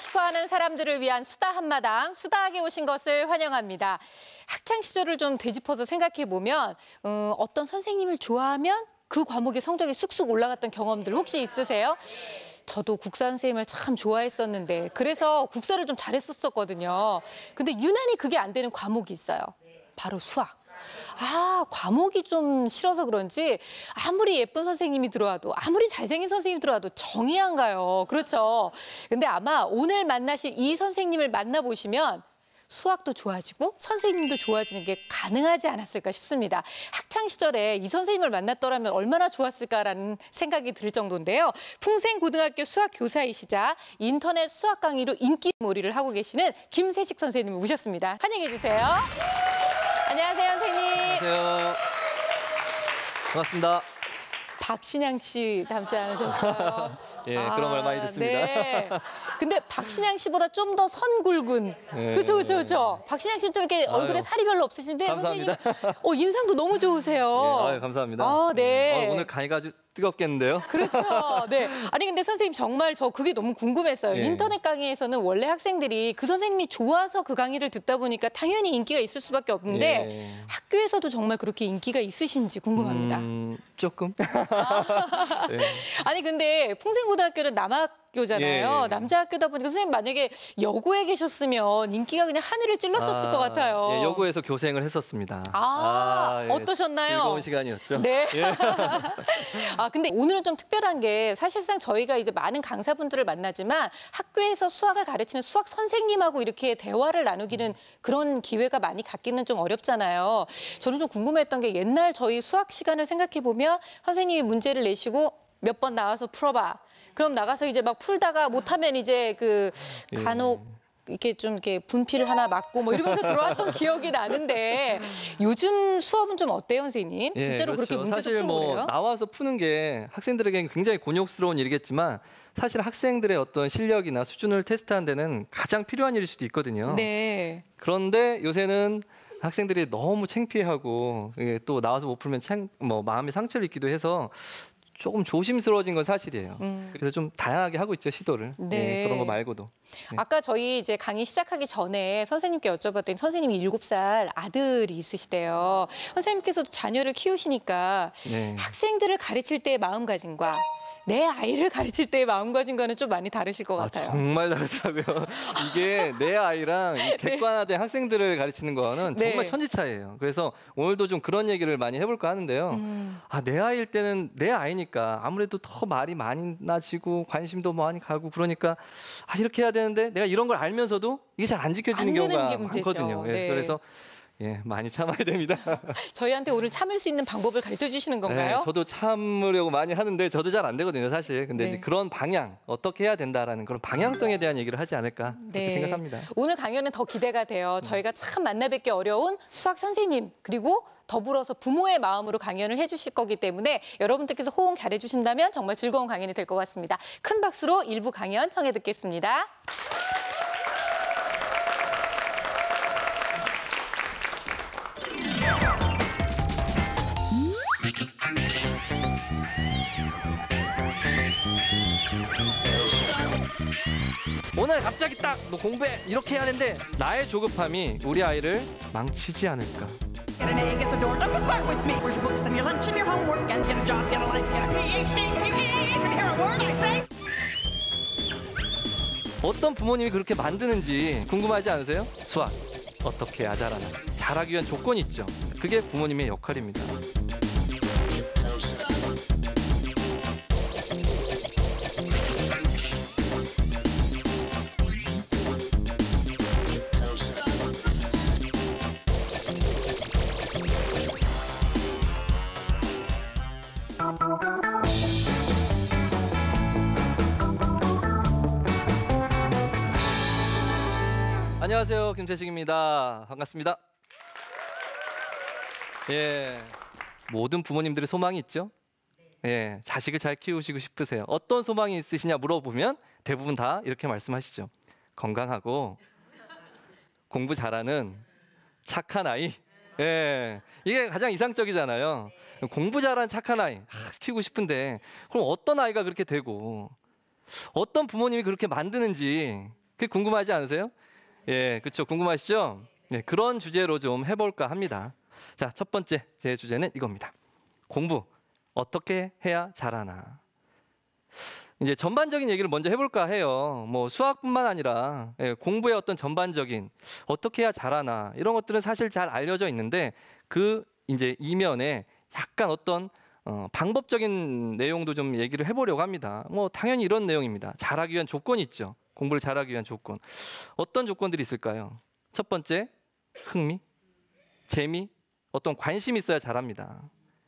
싶어하는 사람들을 위한 수다 한마당, 수다하게 오신 것을 환영합니다. 학창 시절을 좀 되짚어서 생각해 보면 음, 어떤 선생님을 좋아하면 그 과목의 성적이 쑥쑥 올라갔던 경험들 혹시 있으세요? 저도 국사 선생님을 참 좋아했었는데 그래서 국사를 좀 잘했었거든요. 었 근데 유난히 그게 안 되는 과목이 있어요. 바로 수학. 아 과목이 좀 싫어서 그런지 아무리 예쁜 선생님이 들어와도 아무리 잘생긴 선생님이 들어와도 정이 안 가요. 그렇죠. 근데 아마 오늘 만나실 이 선생님을 만나보시면 수학도 좋아지고 선생님도 좋아지는 게 가능하지 않았을까 싶습니다. 학창 시절에 이 선생님을 만났더라면 얼마나 좋았을까라는 생각이 들 정도인데요. 풍생고등학교 수학 교사이시자 인터넷 수학 강의로 인기 몰이를 하고 계시는 김세식 선생님을 모셨습니다. 환영해 주세요. 고맙습니다. 박신양 씨 닮지 않으셨어요? 예, 아, 그런 말 아, 많이 듣습니다. 네. 근데 박신양 씨보다 좀 더 선굵은. 예, 그죠, 그죠, 그죠. 박신양 씨는 좀 이렇게 아유, 얼굴에 살이 별로 없으신데 감사합니다. 선생님, 어, 인상도 너무 좋으세요. 예, 아유, 감사합니다. 아, 네. 예. 어, 오늘 강의가 아주 뜨겁겠는데요? 그렇죠. 네. 아니 근데 선생님 정말 저 그게 너무 궁금했어요. 예. 인터넷 강의에서는 원래 학생들이 그 선생님이 좋아서 그 강의를 듣다 보니까 당연히 인기가 있을 수밖에 없는데 예. 학교에서도 정말 그렇게 인기가 있으신지 궁금합니다. 음, 조금. 네. 아니 근데 풍생고등학교는 남학 학교잖아요. 예, 예. 남자 학교다 보니까 선생님 만약에 여고에 계셨으면 인기가 그냥 하늘을 찔렀었을 아, 것 같아요. 예, 여고에서 교생을 했었습니다. 아, 아 예, 어떠셨나요? 즐거운 시간이었죠. 네. 예. 아 근데 오늘은 좀 특별한 게 사실상 저희가 이제 많은 강사분들을 만나지만 학교에서 수학을 가르치는 수학 선생님하고 이렇게 대화를 나누기는 그런 기회가 많이 갖기는 좀 어렵잖아요. 저는 좀 궁금했던 게 옛날 저희 수학 시간을 생각해 보면 선생님이 문제를 내시고 몇 번 나와서 풀어봐. 그럼 나가서 이제 막 풀다가 못하면 이제 그 예. 간혹 이렇게 좀 이렇게 분필을 하나 맞고 뭐 이러면서 들어왔던 기억이 나는데 요즘 수업은 좀 어때요, 선생님? 예, 진짜로 그렇게 그렇죠. 문제도 사실 풀고 뭐 그래요? 나와서 푸는 게 학생들에게는 굉장히 곤욕스러운 일이겠지만 사실 학생들의 어떤 실력이나 수준을 테스트하는 데는 가장 필요한 일일 수도 있거든요. 네. 그런데 요새는 학생들이 너무 창피하고 또 나와서 못 풀면 창, 뭐 마음의 상처를 입기도 해서 조금 조심스러워진 건 사실이에요. 음. 그래서 좀 다양하게 하고 있죠 시도를. 네. 네, 그런 거 말고도. 네. 아까 저희 이제 강의 시작하기 전에 선생님께 여쭤봤더니 선생님이 일곱 살 아들이 있으시대요. 선생님께서도 자녀를 키우시니까 네. 학생들을 가르칠 때의 마음가짐과 내 아이를 가르칠 때의 마음가짐과는 좀 많이 다르실 것 아, 같아요. 정말 다르더라고요. 이게 내 아이랑 네. 객관화된 네. 학생들을 가르치는 거는 네. 정말 네. 천지 차이예요. 그래서 오늘도 좀 그런 얘기를 많이 해볼까 하는데요. 음. 아, 내 아이일 때는 내 아이니까 아무래도 더 말이 많이 나지고 관심도 많이 가고 그러니까 아, 이렇게 해야 되는데 내가 이런 걸 알면서도 이게 잘 안 지켜지는 안 경우가 많거든요. 예, 네. 그래서 예, 많이 참아야 됩니다. 저희한테 오늘 참을 수 있는 방법을 가르쳐 주시는 네, 건가요? 네, 저도 참으려고 많이 하는데 저도 잘 안 되거든요, 사실. 근데 네. 그런 방향, 어떻게 해야 된다라는 그런 방향성에 대한 얘기를 하지 않을까 그렇게 네. 생각합니다. 오늘 강연은 더 기대가 돼요. 음. 저희가 참 만나 뵙기 어려운 수학 선생님 그리고 더불어서 부모의 마음으로 강연을 해주실 거기 때문에 여러분들께서 호응 잘해주신다면 정말 즐거운 강연이 될 것 같습니다. 큰 박수로 일부 강연 청해 듣겠습니다. 오늘 갑자기 딱 너 공부해 이렇게 해야 하는데 나의 조급함이 우리 아이를 망치지 않을까 Get an A, get the door, don't work with me. Where's your books and your lunch and your homework? And get a job, get a life, get a PhD. You can't even hear a word I say. 어떤 부모님이 그렇게 만드는지 궁금하지 않으세요? 수학 어떻게 아자라나 잘하기 위한 조건이 있죠 그게 부모님의 역할입니다 김태식입니다. 반갑습니다. 예. 모든 부모님들의 소망이 있죠? 예. 자식을 잘 키우시고 싶으세요. 어떤 소망이 있으시냐 물어보면 대부분 다 이렇게 말씀하시죠. 건강하고 공부 잘하는 착한 아이. 예. 이게 가장 이상적이잖아요. 공부 잘하는 착한 아이. 아, 키우고 싶은데 그럼 어떤 아이가 그렇게 되고 어떤 부모님이 그렇게 만드는지 그게 궁금하지 않으세요? 예, 그렇죠. 궁금하시죠? 네, 그런 주제로 좀 해볼까 합니다. 자, 첫 번째 제 주제는 이겁니다. 공부 어떻게 해야 잘하나. 이제 전반적인 얘기를 먼저 해볼까 해요. 뭐 수학뿐만 아니라 예, 공부의 어떤 전반적인 어떻게 해야 잘하나 이런 것들은 사실 잘 알려져 있는데 그 이제 이면에 약간 어떤 어, 방법적인 내용도 좀 얘기를 해보려고 합니다. 뭐 당연히 이런 내용입니다. 잘하기 위한 조건이 있죠. 공부를 잘하기 위한 조건. 어떤 조건들이 있을까요? 첫 번째, 흥미, 재미, 어떤 관심이 있어야 잘합니다.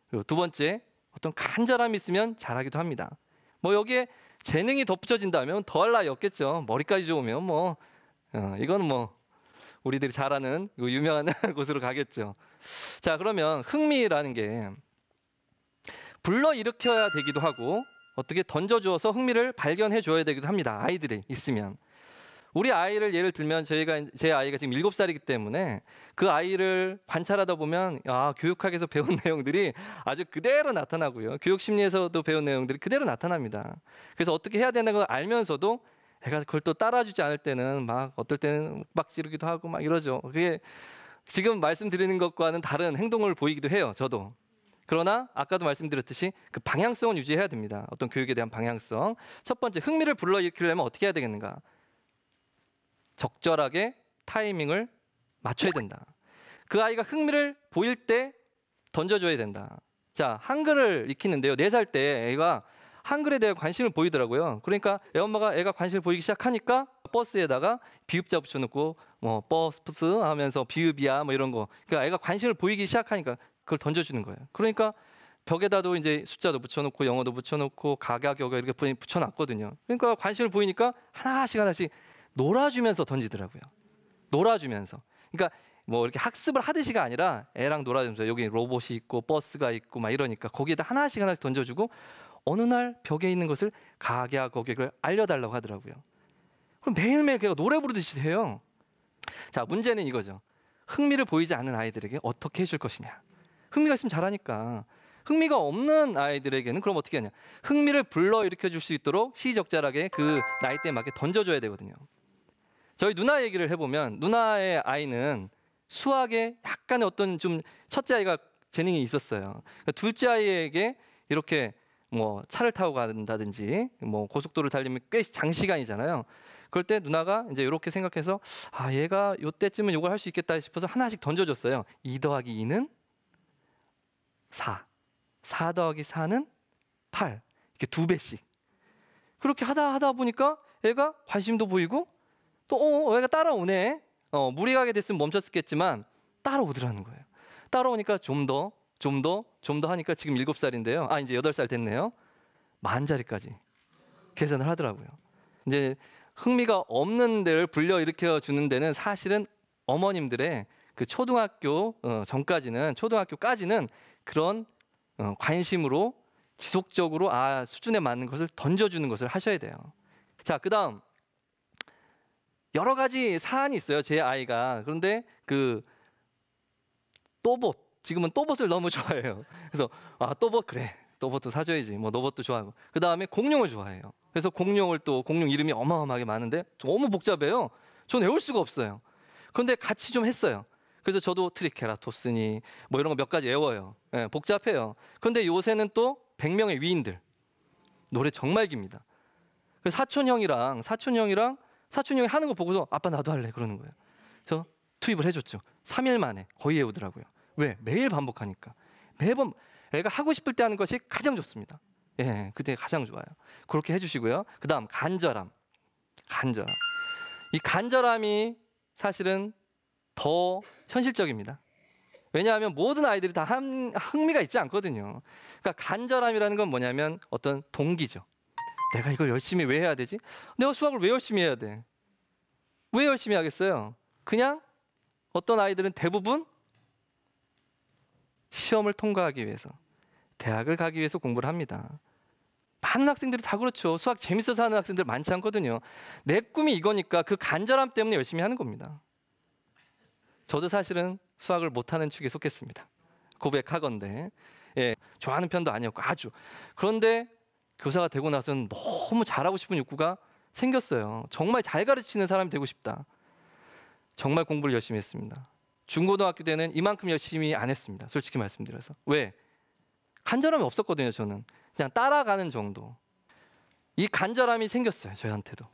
그리고 두 번째, 어떤 간절함이 있으면 잘하기도 합니다. 뭐 여기에 재능이 덧붙여진다면 더할 나위 없겠죠. 머리까지 좋으면 뭐 어, 이건 뭐 우리들이 잘 아는 그 유명한 곳으로 가겠죠. 자 그러면 흥미라는 게 불러 일으켜야 되기도 하고 어떻게 던져주어서 흥미를 발견해 줘야 되기도 합니다. 아이들이 있으면. 우리 아이를 예를 들면 저희가 제 아이가 지금 7살이기 때문에 그 아이를 관찰하다 보면 아, 교육학에서 배운 내용들이 아주 그대로 나타나고요. 교육 심리에서도 배운 내용들이 그대로 나타납니다. 그래서 어떻게 해야 되는 걸 알면서도 애가 그걸 또 따라주지 않을 때는 막 어떨 때는 막 지르기도 하고 막 이러죠. 그게 지금 말씀드리는 것과는 다른 행동을 보이기도 해요. 저도. 그러나 아까도 말씀드렸듯이 그 방향성은 유지해야 됩니다. 어떤 교육에 대한 방향성. 첫 번째 흥미를 불러일으키려면 어떻게 해야 되겠는가? 적절하게 타이밍을 맞춰야 된다. 그 아이가 흥미를 보일 때 던져줘야 된다. 자, 한글을 익히는데요. 네 살 때 애가 한글에 대해 관심을 보이더라고요. 그러니까 애 엄마가 애가 관심을 보이기 시작하니까 버스에다가 비읍자 붙여놓고 뭐 버스 하면서 비읍이야 뭐 이런 거. 그러니까 애가 관심을 보이기 시작하니까 그걸 던져주는 거예요. 그러니까 벽에다도 이제 숫자도 붙여놓고 영어도 붙여놓고 가격여가 이렇게 붙여놨거든요. 그러니까 관심을 보이니까 하나씩 하나씩 놀아주면서 던지더라고요. 놀아주면서. 그러니까 뭐 이렇게 학습을 하듯이가 아니라 애랑 놀아주면서 여기 로봇이 있고 버스가 있고 막 이러니까 거기에다 하나씩 하나씩 던져주고 어느 날 벽에 있는 것을 가격여객을 알려달라고 하더라고요. 그럼 매일매일 걔가 노래 부르듯이 해요. 자 문제는 이거죠. 흥미를 보이지 않는 아이들에게 어떻게 해줄 것이냐. 흥미가 있으면 잘하니까. 흥미가 없는 아이들에게는 그럼 어떻게 하냐? 흥미를 불러 일으켜 줄 수 있도록 시의적절하게 그 나이대에 맞게 던져줘야 되거든요. 저희 누나 얘기를 해보면 누나의 아이는 수학에 약간의 어떤 좀 첫째 아이가 재능이 있었어요. 그러니까 둘째 아이에게 이렇게 뭐 차를 타고 간다든지 뭐 고속도로 를 달리면 꽤 장시간이잖아요. 그럴 때 누나가 이제 이렇게 생각해서 아 얘가 요때쯤은 요걸 할 수 있겠다 싶어서 하나씩 던져줬어요. 이 더하기 2는 4. 4 더하기 4는 8. 이렇게 두 배씩. 그렇게 하다 하다 보니까 애가 관심도 보이고 또 어, 어, 애가 따라오네. 어, 무리하게 됐으면 멈췄겠지만 따라오더라는 거예요. 따라오니까 좀 더, 좀 더, 좀 더 하니까 지금 7살인데요. 아, 이제 8살 됐네요. 만 자리까지 계산을 하더라고요. 이제 흥미가 없는 데를 불려 일으켜 주는 데는 사실은 어머님들의 그 초등학교 어, 전까지는 초등학교까지는 그런 어, 관심으로 지속적으로 아 수준에 맞는 것을 던져주는 것을 하셔야 돼요. 자 그다음 여러 가지 사안이 있어요. 제 아이가 그런데 그 또봇 지금은 또봇을 너무 좋아해요. 그래서 아 또봇 그래 또봇도 사줘야지 뭐너봇도 좋아하고 그 다음에 공룡을 좋아해요. 그래서 공룡을 또 공룡 이름이 어마어마하게 많은데 너무 복잡해요. 전 외울 수가 없어요. 그런데 같이 좀 했어요. 그래서 저도 트리케라톱스니 뭐 이런 거 몇 가지 외워요. 예, 복잡해요. 그런데 요새는 또 100명의 위인들 노래 정말 깁니다. 그 사촌 형이랑 사촌 형이랑 사촌 형이 하는 거 보고서 아빠 나도 할래 그러는 거예요. 그래서 투입을 해줬죠. 3일 만에 거의 외우더라고요. 왜 매일 반복하니까 매번 애가 하고 싶을 때 하는 것이 가장 좋습니다. 예, 그때 가장 좋아요. 그렇게 해주시고요. 그다음 간절함, 간절함. 이 간절함이 사실은 더 현실적입니다. 왜냐하면 모든 아이들이 다 한, 흥미가 있지 않거든요. 그러니까 간절함이라는 건 뭐냐면 어떤 동기죠. 내가 이걸 열심히 왜 해야 되지? 내가 수학을 왜 열심히 해야 돼? 왜 열심히 하겠어요? 그냥 어떤 아이들은 대부분 시험을 통과하기 위해서 대학을 가기 위해서 공부를 합니다. 많은 학생들이 다 그렇죠. 수학 재밌어서 하는 학생들 많지 않거든요. 내 꿈이 이거니까 그 간절함 때문에 열심히 하는 겁니다. 저도 사실은 수학을 못하는 축에 속했습니다. 고백하건데 예, 좋아하는 편도 아니었고 아주 그런데 교사가 되고 나서는 너무 잘하고 싶은 욕구가 생겼어요. 정말 잘 가르치는 사람이 되고 싶다. 정말 공부를 열심히 했습니다. 중고등학교 때는 이만큼 열심히 안 했습니다. 솔직히 말씀드려서 왜 간절함이 없었거든요. 저는 그냥 따라가는 정도. 이 간절함이 생겼어요. 저희한테도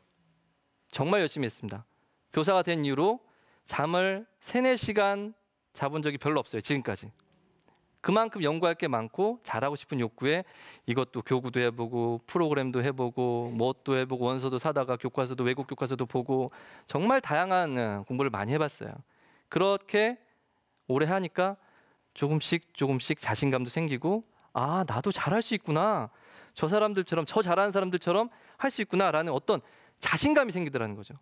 정말 열심히 했습니다. 교사가 된 이후로 잠을 세네 시간 자본 적이 별로 없어요. 지금까지. 그만큼 연구할 게 많고 잘하고 싶은 욕구에 이것도 교구도 해보고 프로그램도 해보고 뭣도 해보고 원서도 사다가 교과서도 외국 교과서도 보고 정말 다양한 어, 공부를 많이 해봤어요. 그렇게 오래 하니까 조금씩 조금씩 자신감도 생기고 아 나도 잘할 수 있구나 저 사람들처럼 저 잘하는 사람들처럼 할 수 있구나라는 어떤 자신감이 생기더라는 거죠.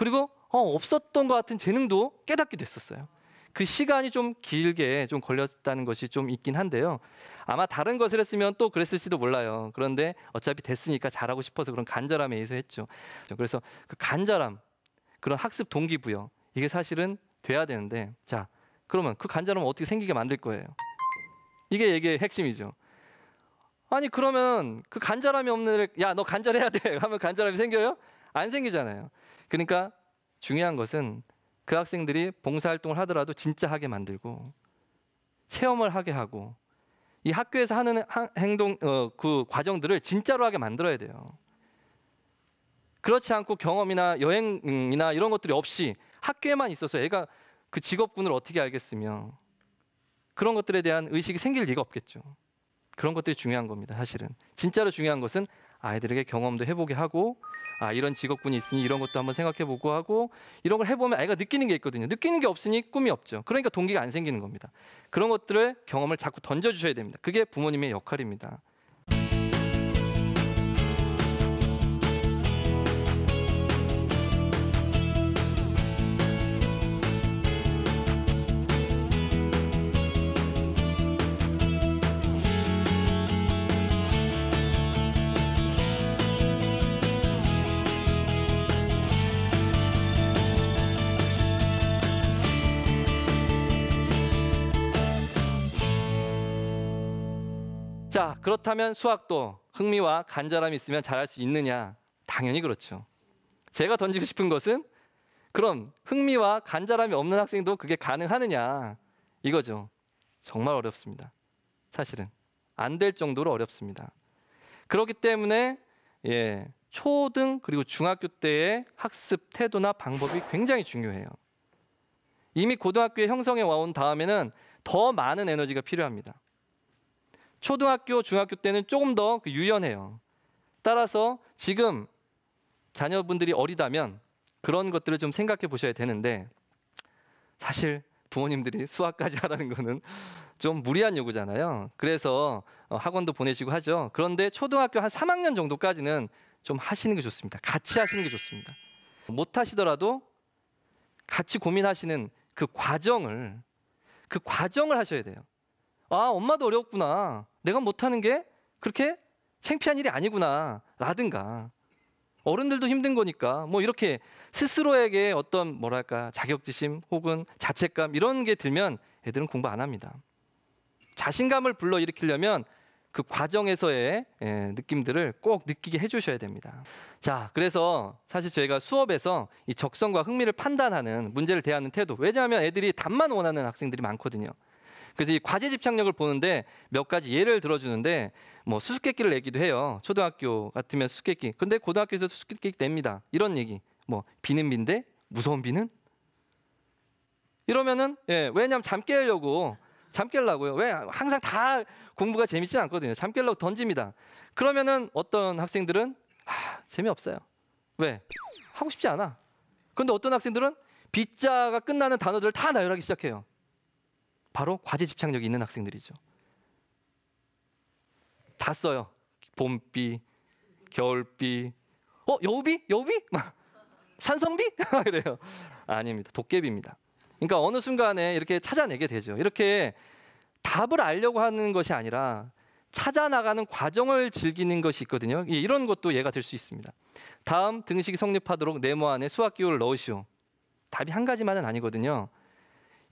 그리고 어, 없었던 것 같은 재능도 깨닫게 됐었어요. 그 시간이 좀 길게 좀 걸렸다는 것이 좀 있긴 한데요. 아마 다른 것을 했으면 또 그랬을지도 몰라요. 그런데 어차피 됐으니까 잘하고 싶어서 그런 간절함에 의해서 했죠. 그래서 그 간절함, 그런 학습 동기부여 이게 사실은 돼야 되는데 자 그러면 그 간절함을 어떻게 생기게 만들 거예요? 이게 얘기의 핵심이죠. 아니 그러면 그 간절함이 없는 야너 간절해야 돼 하면 간절함이 생겨요? 안 생기잖아요. 그러니까 중요한 것은 그 학생들이 봉사활동을 하더라도 진짜 하게 만들고 체험을 하게 하고 이 학교에서 하는 행동 어, 그 과정들을 진짜로 하게 만들어야 돼요. 그렇지 않고 경험이나 여행이나 이런 것들이 없이 학교에만 있어서 애가 그 직업군을 어떻게 알겠으며 그런 것들에 대한 의식이 생길 리가 없겠죠. 그런 것들이 중요한 겁니다. 사실은 진짜로 중요한 것은 아이들에게 경험도 해보게 하고 아 이런 직업군이 있으니 이런 것도 한번 생각해보고 하고 이런 걸 해보면 아이가 느끼는 게 있거든요. 느끼는 게 없으니 꿈이 없죠. 그러니까 동기가 안 생기는 겁니다. 그런 것들을 경험을 자꾸 던져주셔야 됩니다. 그게 부모님의 역할입니다. 자, 그렇다면 수학도 흥미와 간절함이 있으면 잘할 수 있느냐? 당연히 그렇죠. 제가 던지고 싶은 것은 그럼 흥미와 간절함이 없는 학생도 그게 가능하느냐? 이거죠. 정말 어렵습니다. 사실은 안 될 정도로 어렵습니다. 그렇기 때문에 예, 초등 그리고 중학교 때의 학습 태도나 방법이 굉장히 중요해요. 이미 고등학교에 형성해 와온 다음에는 더 많은 에너지가 필요합니다. 초등학교, 중학교 때는 조금 더 그 유연해요. 따라서 지금 자녀분들이 어리다면 그런 것들을 좀 생각해 보셔야 되는데 사실 부모님들이 수학까지 하라는 거는 좀 무리한 요구잖아요. 그래서 어, 학원도 보내시고 하죠. 그런데 초등학교 한 3학년 정도까지는 좀 하시는 게 좋습니다. 같이 하시는 게 좋습니다. 못 하시더라도 같이 고민하시는 그 과정을 그 과정을 하셔야 돼요. 아, 엄마도 어렵구나 내가 못하는 게 그렇게 창피한 일이 아니구나. 라든가. 어른들도 힘든 거니까 뭐 이렇게 스스로에게 어떤 뭐랄까 자격지심 혹은 자책감 이런 게 들면 애들은 공부 안 합니다. 자신감을 불러일으키려면 그 과정에서의 예, 느낌들을 꼭 느끼게 해주셔야 됩니다. 자, 그래서 사실 저희가 수업에서 이 적성과 흥미를 판단하는 문제를 대하는 태도. 왜냐하면 애들이 답만 원하는 학생들이 많거든요. 그래서 이 과제 집착력을 보는데 몇 가지 예를 들어주는데 뭐 수수께끼를 내기도 해요. 초등학교 같으면 수수께끼. 근데 고등학교에서 수수께끼 냅니다. 이런 얘기. 뭐 비는 비인데 무서운 비는 이러면은 예, 왜냐면 하잠 깨려고 잠 깰라고요. 왜 항상 다 공부가 재밌진 않거든요. 잠 깰라고 던집니다. 그러면은 어떤 학생들은 아, 재미없어요. 왜? 하고 싶지 않아. 근데 어떤 학생들은 빗자가 끝나는 단어들을 다 나열하기 시작해요. 바로 과제 집착력이 있는 학생들이죠. 다 써요. 봄비, 겨울비, 어 여우비, 여우비, 산성비 이래요. 아닙니다. 도깨비입니다. 그러니까 어느 순간에 이렇게 찾아내게 되죠. 이렇게 답을 알려고 하는 것이 아니라 찾아나가는 과정을 즐기는 것이 있거든요. 이런 것도 예가 될 수 있습니다. 다음 등식이 성립하도록 네모 안에 수학 기호를 넣으시오. 답이 한 가지만은 아니거든요.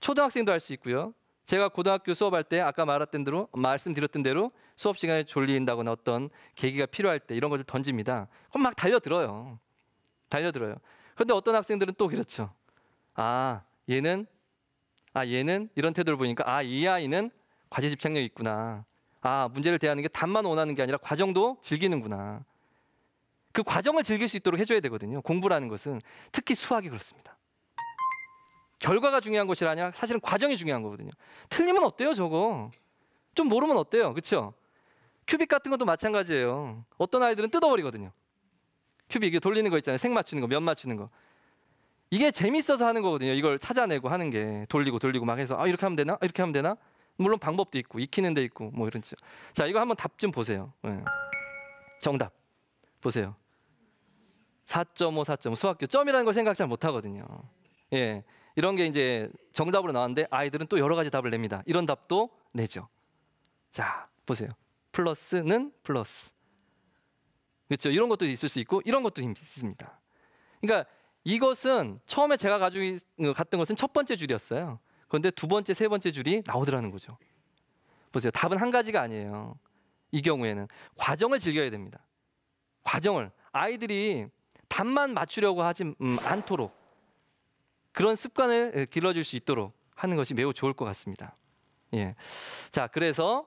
초등학생도 할 수 있고요. 제가 고등학교 수업할 때 아까 말했던 대로 말씀드렸던 대로 수업 시간에 졸린다거나 어떤 계기가 필요할 때 이런 것을 던집니다. 그럼 막 달려들어요. 달려들어요. 그런데 어떤 학생들은 또 그렇죠. 아 얘는 아 얘는 이런 태도를 보니까 아이 아이는 과제 집착력이 있구나. 아 문제를 대하는 게 답만 원하는 게 아니라 과정도 즐기는구나. 그 과정을 즐길 수 있도록 해줘야 되거든요. 공부라는 것은 특히 수학이 그렇습니다. 결과가 중요한 것이 아니라 사실은 과정이 중요한 거거든요. 틀리면 어때요, 저거? 좀 모르면 어때요? 그렇죠? 큐빅 같은 것도 마찬가지예요. 어떤 아이들은 뜯어버리거든요. 큐빅 이게 돌리는 거 있잖아요. 색 맞추는 거, 면 맞추는 거. 이게 재밌어서 하는 거거든요. 이걸 찾아내고 하는 게 돌리고 돌리고 막 해서 아 이렇게 하면 되나? 아, 이렇게 하면 되나? 물론 방법도 있고 익히는 데 있고 뭐 이런지. 자 이거 한번 답 좀 보세요. 네. 정답 보세요. 4.5, 4.5 수학교 점이라는 걸 생각 잘 못하거든요. 예, 이런 게 이제 정답으로 나왔는데 아이들은 또 여러 가지 답을 냅니다. 이런 답도 내죠. 자, 보세요. 플러스는 플러스. 그렇죠? 이런 것도 있을 수 있고 이런 것도 있습니다. 그러니까 이것은 처음에 제가 가지고 어, 갔던 것은 첫 번째 줄이었어요. 그런데 두 번째, 세 번째 줄이 나오더라는 거죠. 보세요. 답은 한 가지가 아니에요. 이 경우에는 과정을 즐겨야 됩니다. 과정을 아이들이 답만 맞추려고 하지 음, 않도록 그런 습관을 예, 길러줄 수 있도록 하는 것이 매우 좋을 것 같습니다. 예. 자, 그래서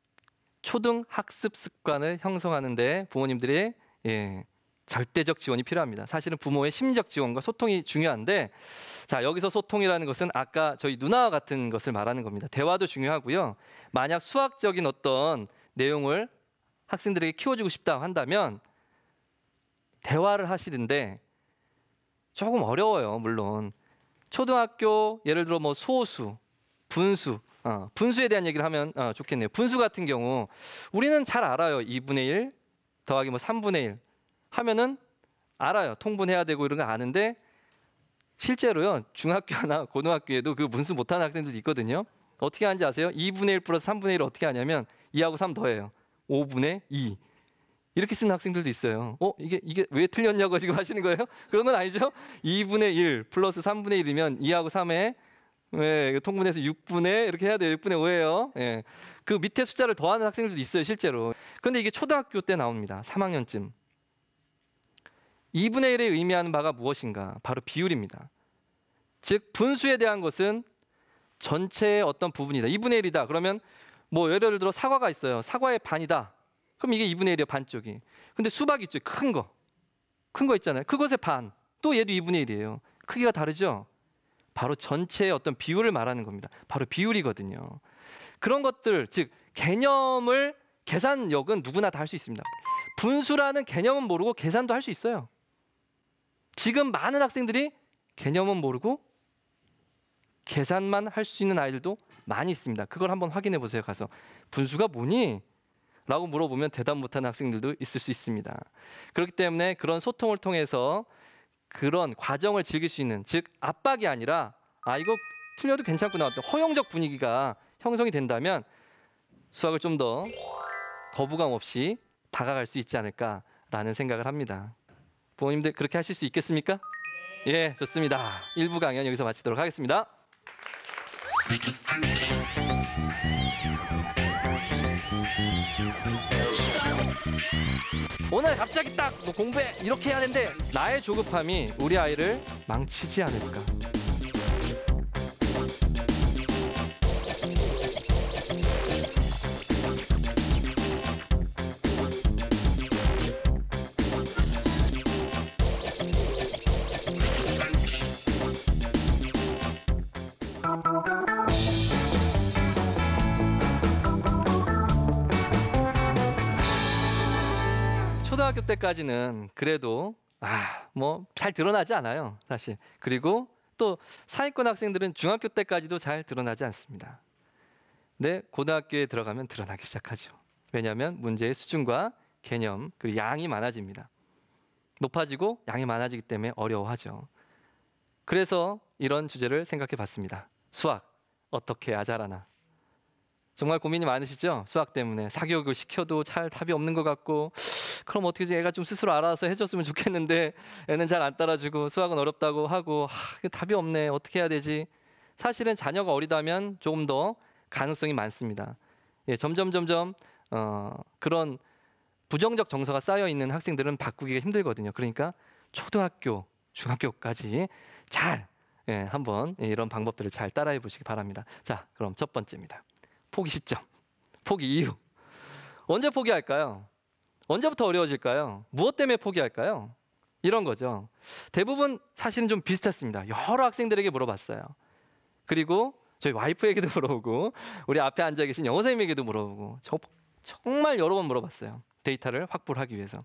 초등 학습 습관을 형성하는데 부모님들의 예, 절대적 지원이 필요합니다. 사실은 부모의 심리적 지원과 소통이 중요한데 자, 여기서 소통이라는 것은 아까 저희 누나와 같은 것을 말하는 겁니다. 대화도 중요하고요. 만약 수학적인 어떤 내용을 학생들에게 키워주고 싶다 한다면 대화를 하시는데 조금 어려워요, 물론. 초등학교 예를 들어 뭐 소수, 분수, 어, 분수에 대한 얘기를 하면 어, 좋겠네요. 분수 같은 경우 우리는 잘 알아요. 2분의 1 더하기 뭐 3분의 1 하면은 알아요. 통분해야 되고 이런 거 아는데 실제로요 중학교나 고등학교에도 그 분수 못하는 학생들도 있거든요. 어떻게 하는지 아세요? 2분의 1 플러스 3분의 1을 어떻게 하냐면 2하고 3 더해요. 5분의 2. 이렇게 쓰는 학생들도 있어요. 어, 이게, 이게 왜 틀렸냐고 지금 하시는 거예요? 그런 건 아니죠? 2분의 1 플러스 3분의 1이면 2하고 3에 예, 그 통분해서 6분의 이렇게 해야 돼요. 6분의 5예요. 예. 그 밑에 숫자를 더하는 학생들도 있어요, 실제로. 그런데 이게 초등학교 때 나옵니다. 3학년쯤. 2분의 1에 의미하는 바가 무엇인가? 바로 비율입니다. 즉 분수에 대한 것은 전체의 어떤 부분이다. 2분의 1이다. 그러면 뭐 예를 들어 사과가 있어요. 사과의 반이다. 그럼 이게 2분의 1이에요, 반쪽이. 근데 수박 있죠, 큰 거. 큰 거 있잖아요. 그것의 반. 또 얘도 2분의 1이에요. 크기가 다르죠? 바로 전체의 어떤 비율을 말하는 겁니다. 바로 비율이거든요. 그런 것들, 즉, 개념을, 계산력은 누구나 다 할 수 있습니다. 분수라는 개념은 모르고 계산도 할 수 있어요. 지금 많은 학생들이 개념은 모르고 계산만 할 수 있는 아이들도 많이 있습니다. 그걸 한번 확인해 보세요. 가서 분수가 뭐니? 라고 물어보면 대답 못하는 학생들도 있을 수 있습니다. 그렇기 때문에 그런 소통을 통해서 그런 과정을 즐길 수 있는 즉 압박이 아니라 아 이거 틀려도 괜찮구나 어떤 허용적 분위기가 형성이 된다면 수학을 좀 더 거부감 없이 다가갈 수 있지 않을까라는 생각을 합니다. 부모님들 그렇게 하실 수 있겠습니까? 예, 좋습니다. 1부 강연 여기서 마치도록 하겠습니다. 오늘 갑자기 딱 뭐 공부해 이렇게 해야 되는데 나의 조급함이 우리 아이를 망치지 않을까 고학교 때까지는 그래도 아, 뭐 잘 드러나지 않아요, 사실. 그리고 또 사회권 학생들은 중학교 때까지도 잘 드러나지 않습니다. 근데 고등학교에 들어가면 드러나기 시작하죠. 왜냐하면 문제의 수준과 개념 그리고 양이 많아집니다. 높아지고 양이 많아지기 때문에 어려워하죠. 그래서 이런 주제를 생각해 봤습니다. 수학 어떻게 하자라나 정말 고민이 많으시죠? 수학 때문에 사교육을 시켜도 잘 답이 없는 것 같고 그럼 어떻게든 애가 좀 스스로 알아서 해줬으면 좋겠는데 애는 잘 안 따라주고 수학은 어렵다고 하고 아, 답이 없네 어떻게 해야 되지? 사실은 자녀가 어리다면 조금 더 가능성이 많습니다. 예, 점점 점점 어, 그런 부정적 정서가 쌓여 있는 학생들은 바꾸기가 힘들거든요. 그러니까 초등학교, 중학교까지 잘 예, 한번 이런 방법들을 잘 따라해 보시기 바랍니다. 자, 그럼 첫 번째입니다. 포기 시점, 포기 이유. 언제 포기할까요? 언제부터 어려워질까요? 무엇 때문에 포기할까요? 이런 거죠. 대부분 사실은 좀 비슷했습니다. 여러 학생들에게 물어봤어요. 그리고 저희 와이프에게도 물어보고 우리 앞에 앉아 계신 영어 선생님에게도 물어보고 저, 정말 여러 번 물어봤어요. 데이터를 확보를 하기 위해서.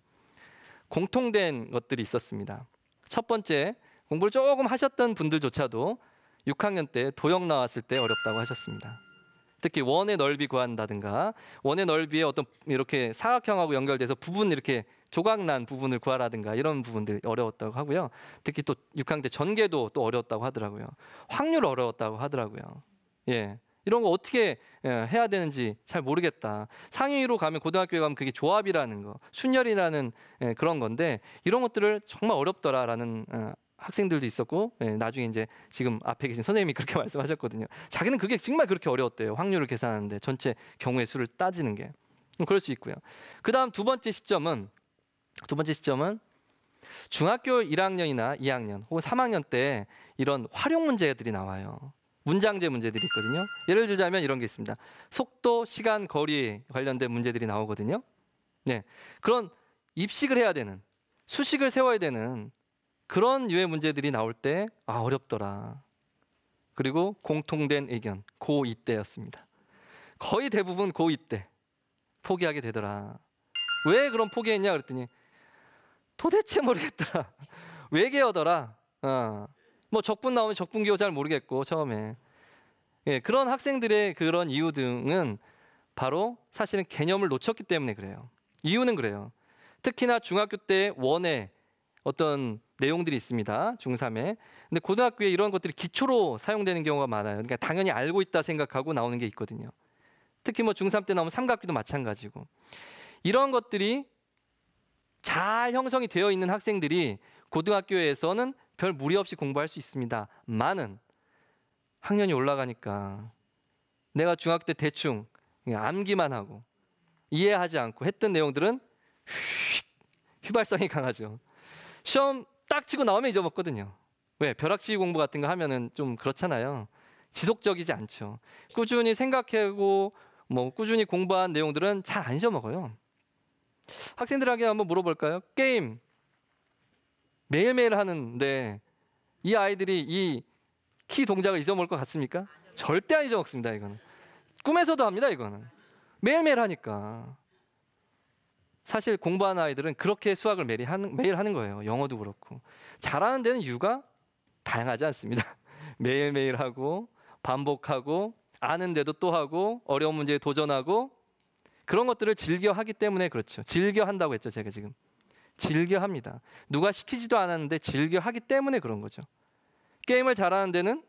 공통된 것들이 있었습니다. 첫 번째, 공부를 조금 하셨던 분들조차도 6학년 때도형 나왔을 때 어렵다고 하셨습니다. 특히 원의 넓이 구한다든가 원의 넓이에 어떤 이렇게 사각형하고 연결돼서 부분 이렇게 조각난 부분을 구하라든가 이런 부분들이 어려웠다고 하고요. 특히 또 6항 때 전개도 또 어려웠다고 하더라고요. 확률 어려웠다고 하더라고요. 예. 이런 거 어떻게 예, 해야 되는지 잘 모르겠다. 상위로 가면 고등학교에 가면 그게 조합이라는 거, 순열이라는 예, 그런 건데 이런 것들을 정말 어렵더라라는 어, 학생들도 있었고 예, 나중에 이제 지금 앞에 계신 선생님이 그렇게 말씀하셨거든요. 자기는 그게 정말 그렇게 어려웠대요. 확률을 계산하는데 전체 경우의 수를 따지는 게 음, 그럴 수 있고요. 그다음 두 번째 시점은 두 번째 시점은 중학교 1학년이나 2학년 혹은 3학년 때 이런 활용 문제들이 나와요. 문장제 문제들이 있거든요. 예를 들자면 이런 게 있습니다. 속도, 시간, 거리 관련된 문제들이 나오거든요. 네. 그런 입식을 해야 되는 수식을 세워야 되는 그런 유해 문제들이 나올 때 아 어렵더라. 그리고 공통된 의견 고2 때였습니다. 거의 대부분 고2 때 포기하게 되더라. 왜 그런 포기했냐 그랬더니 도대체 모르겠더라. 외계어더라. 어. 뭐 적분 나오면 적분 기호 잘 모르겠고 처음에 예, 그런 학생들의 그런 이유 등은 바로 사실은 개념을 놓쳤기 때문에 그래요. 이유는 그래요. 특히나 중학교 때 원에 어떤 내용들이 있습니다. 중3에. 근데 고등학교에 이런 것들이 기초로 사용되는 경우가 많아요. 그러니까 당연히 알고 있다 생각하고 나오는 게 있거든요. 특히 뭐 중3 때 나오면 삼각기도 마찬가지고. 이런 것들이 잘 형성이 되어 있는 학생들이 고등학교에서는 별 무리 없이 공부할 수 있습니다. 많은 학년이 올라가니까 내가 중학교 때 대충 암기만 하고 이해하지 않고 했던 내용들은 휘발성이 강하죠. 시험 딱 치고 나오면 잊어먹거든요. 왜? 벼락치기 공부 같은 거 하면은 좀 그렇잖아요. 지속적이지 않죠. 꾸준히 생각하고 뭐 꾸준히 공부한 내용들은 잘 안 잊어먹어요. 학생들에게 한번 물어볼까요? 게임 매일매일 하는데 이 아이들이 이 키 동작을 잊어먹을 것 같습니까? 절대 안 잊어먹습니다. 이거는 꿈에서도 합니다. 이거는 매일매일 하니까 사실 공부하는 아이들은 그렇게 수학을 매일 하는, 매일 하는 거예요. 영어도 그렇고. 잘하는 데는 이유가 다양하지 않습니다. 매일매일 하고 반복하고 아는데도 또 하고 어려운 문제에 도전하고 그런 것들을 즐겨 하기 때문에 그렇죠. 즐겨 한다고 했죠, 제가 지금. 즐겨 합니다. 누가 시키지도 않았는데 즐겨 하기 때문에 그런 거죠. 게임을 잘하는 데는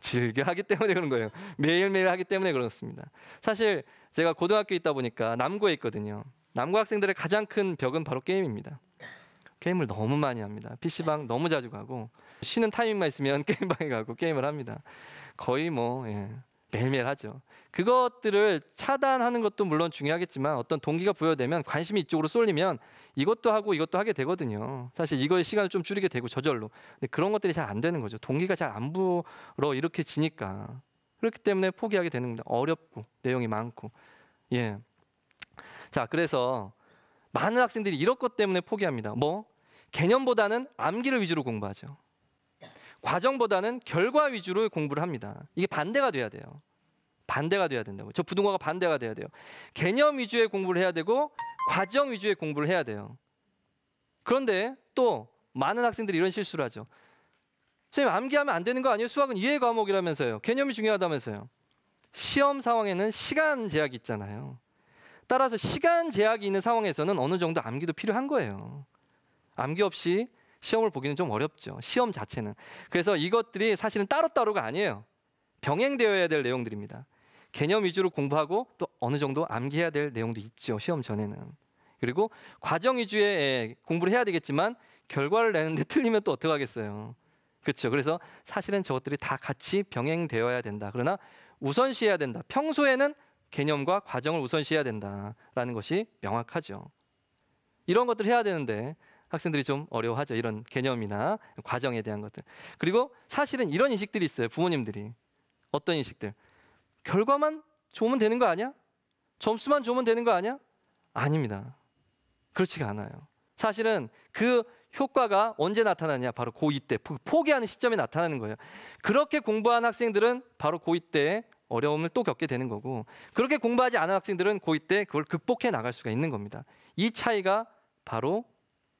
즐겨 하기 때문에 그런 거예요. 매일매일 하기 때문에 그렇습니다. 사실 제가 고등학교 있다 보니까 남고에 있거든요. 남고 학생들의 가장 큰 벽은 바로 게임입니다. 게임을 너무 많이 합니다. PC방 네. 너무 자주 가고 쉬는 타이밍만 있으면 게임방에 가고 게임을 합니다. 거의 뭐 예, 매일매일 하죠. 그것들을 차단하는 것도 물론 중요하겠지만 어떤 동기가 부여되면 관심이 이쪽으로 쏠리면 이것도 하고 이것도 하게 되거든요. 사실 이거의 시간을 좀 줄이게 되고 저절로. 근데 그런 것들이 잘 안 되는 거죠. 동기가 잘안 불어 이렇게 지니까. 그렇기 때문에 포기하게 되는 겁니다. 어렵고 내용이 많고. 예. 자, 그래서 많은 학생들이 이런 것 때문에 포기합니다. 뭐? 개념보다는 암기를 위주로 공부하죠. 과정보다는 결과 위주로 공부를 합니다. 이게 반대가 돼야 돼요. 반대가 돼야 된다고. 저부등과가 반대가 돼야 돼요. 개념 위주의 공부를 해야 되고 과정 위주의 공부를 해야 돼요. 그런데 또 많은 학생들이 이런 실수를 하죠. 선생님 암기하면 안 되는 거 아니에요? 수학은 이해 과목이라면서요. 개념이 중요하다면서요. 시험 상황에는 시간 제약이 있잖아요. 따라서 시간 제약이 있는 상황에서는 어느 정도 암기도 필요한 거예요. 암기 없이 시험을 보기는 좀 어렵죠. 시험 자체는. 그래서 이것들이 사실은 따로따로가 아니에요. 병행되어야 될 내용들입니다. 개념 위주로 공부하고 또 어느 정도 암기해야 될 내용도 있죠. 시험 전에는. 그리고 과정 위주의 예, 공부를 해야 되겠지만 결과를 내는데 틀리면 또 어떡하겠어요. 그렇죠. 그래서 사실은 저것들이 다 같이 병행되어야 된다. 그러나 우선시해야 된다. 평소에는 개념과 과정을 우선시해야 된다라는 것이 명확하죠. 이런 것들 해야 되는데 학생들이 좀 어려워하죠. 이런 개념이나 과정에 대한 것들. 그리고 사실은 이런 인식들이 있어요. 부모님들이. 어떤 인식들? 결과만 좋으면 되는 거 아니야? 점수만 좋으면 되는 거 아니야? 아닙니다. 그렇지가 않아요. 사실은 그 효과가 언제 나타나냐? 바로 고2 때 포기하는 시점에 나타나는 거예요. 그렇게 공부한 학생들은 바로 고2 때 어려움을 또 겪게 되는 거고 그렇게 공부하지 않은 학생들은 고2 때 그걸 극복해 나갈 수가 있는 겁니다. 이 차이가 바로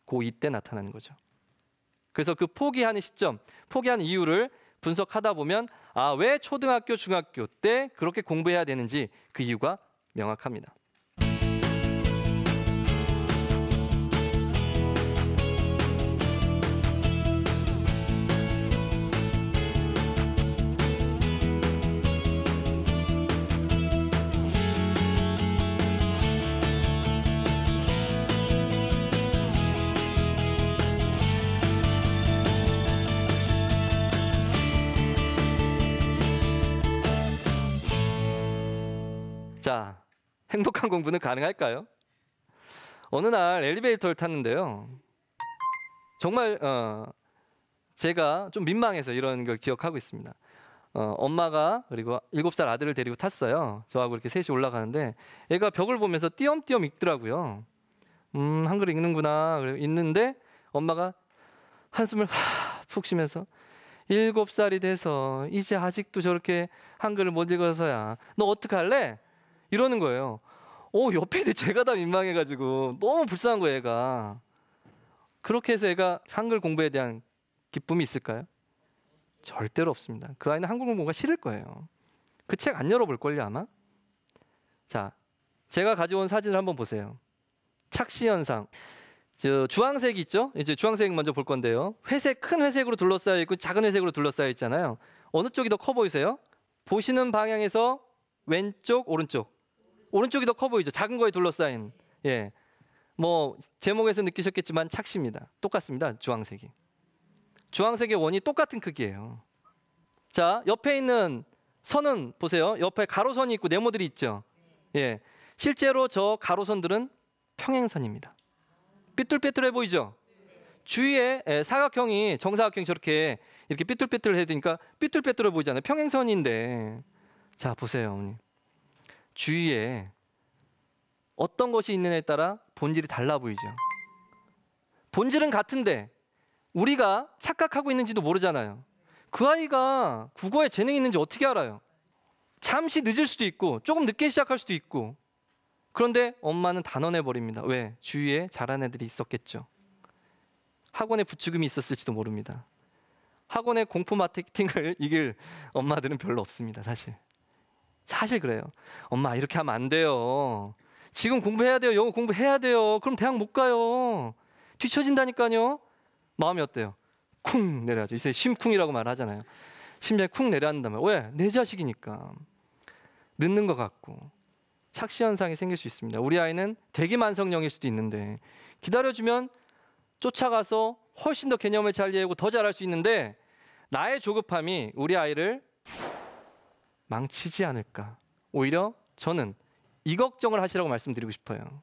고2 때 나타나는 거죠. 그래서 그 포기하는 시점, 포기하는 이유를 분석하다 보면 아, 왜 초등학교, 중학교 때 그렇게 공부해야 되는지 그 이유가 명확합니다. 행복한 공부는 가능할까요? 어느 날 엘리베이터를 탔는데요. 정말 어, 제가 좀 민망해서 이런 걸 기억하고 있습니다. 어, 엄마가 그리고 7살 아들을 데리고 탔어요. 저하고 이렇게 셋이 올라가는데 애가 벽을 보면서 띄엄띄엄 읽더라고요. 음, 한글 읽는구나. 읽는데 엄마가 한숨을 하, 푹 쉬면서 일곱 살이 돼서 이제 아직도 저렇게 한글을 못 읽어서야 너 어떡할래? 이러는 거예요. 오 어, 옆에 있는 제가 다 민망해가지고 너무 불쌍한 거예요 얘가. 그렇게 해서 얘가 한글 공부에 대한 기쁨이 있을까요? 절대로 없습니다. 그 아이는 한글 공부가 싫을 거예요. 그 책 안 열어볼걸요 아마? 자, 제가 가져온 사진을 한번 보세요. 착시 현상. 저 주황색 있죠? 이제 주황색 먼저 볼 건데요. 회색 큰 회색으로 둘러싸여 있고 작은 회색으로 둘러싸여 있잖아요. 어느 쪽이 더 커 보이세요? 보시는 방향에서 왼쪽 오른쪽 오른쪽이 더 커 보이죠. 작은 거에 둘러싸인. 예. 뭐 제목에서 느끼셨겠지만 착시입니다. 똑같습니다. 주황색이. 주황색의 원이 똑같은 크기예요. 자, 옆에 있는 선은 보세요. 옆에 가로선이 있고 네모들이 있죠. 예. 실제로 저 가로선들은 평행선입니다. 삐뚤빼뚤해 보이죠? 주위에 예, 사각형이 정사각형이 저렇게 이렇게 삐뚤빼뚤해 되니까 삐뚤빼뚤해 보이잖아요. 평행선인데. 자, 보세요, 어머니 주위에 어떤 것이 있느냐에 따라 본질이 달라 보이죠. 본질은 같은데 우리가 착각하고 있는지도 모르잖아요. 그 아이가 국어에 재능이 있는지 어떻게 알아요? 잠시 늦을 수도 있고 조금 늦게 시작할 수도 있고 그런데 엄마는 단언해 버립니다. 왜? 주위에 잘한 애들이 있었겠죠. 학원에 부추금이 있었을지도 모릅니다. 학원에 공포 마케팅을 이길 엄마들은 별로 없습니다, 사실. 사실 그래요. 엄마 이렇게 하면 안 돼요. 지금 공부해야 돼요. 영어 공부해야 돼요. 그럼 대학 못 가요. 뒤처진다니까요. 마음이 어때요? 쿵 내려가죠. 이제 심쿵이라고 말하잖아요. 심장이 쿵 내려앉는단 말이에요. 왜? 내 자식이니까. 늦는 것 같고. 착시 현상이 생길 수 있습니다. 우리 아이는 대기 만성형일 수도 있는데 기다려주면 쫓아가서 훨씬 더 개념을 잘 이해하고 더 잘할 수 있는데 나의 조급함이 우리 아이를 망치지 않을까. 오히려 저는 이 걱정을 하시라고 말씀드리고 싶어요.